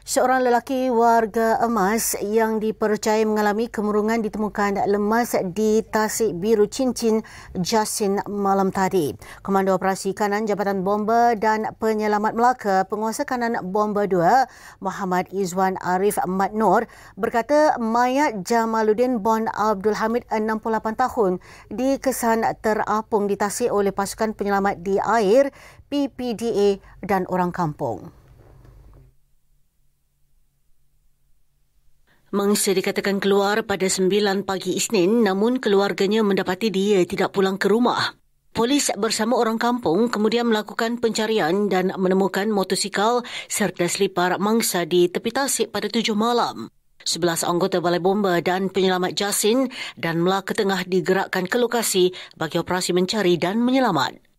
Seorang lelaki warga emas yang dipercayai mengalami kemurungan ditemukan lemas di Tasik Biru Cincin Jasin malam tadi. Komando Operasi Kanan Jabatan Bomba dan Penyelamat Melaka Penguasa Kanan Bomba 2 Muhammad Izwan Arif Ahmad Nur berkata mayat Jamaluddin Bon Abdul Hamid 68 tahun dikesan terapung di Tasik oleh pasukan penyelamat di air PPDA dan orang kampung. Mangsa dikatakan keluar pada 9 pagi Isnin namun keluarganya mendapati dia tidak pulang ke rumah. Polis bersama orang kampung kemudian melakukan pencarian dan menemukan motosikal serta selipar mangsa di tepi tasik pada 7 malam. 11 anggota balai bomba dan penyelamat Jasin dan Melaka Tengah digerakkan ke lokasi bagi operasi mencari dan menyelamat.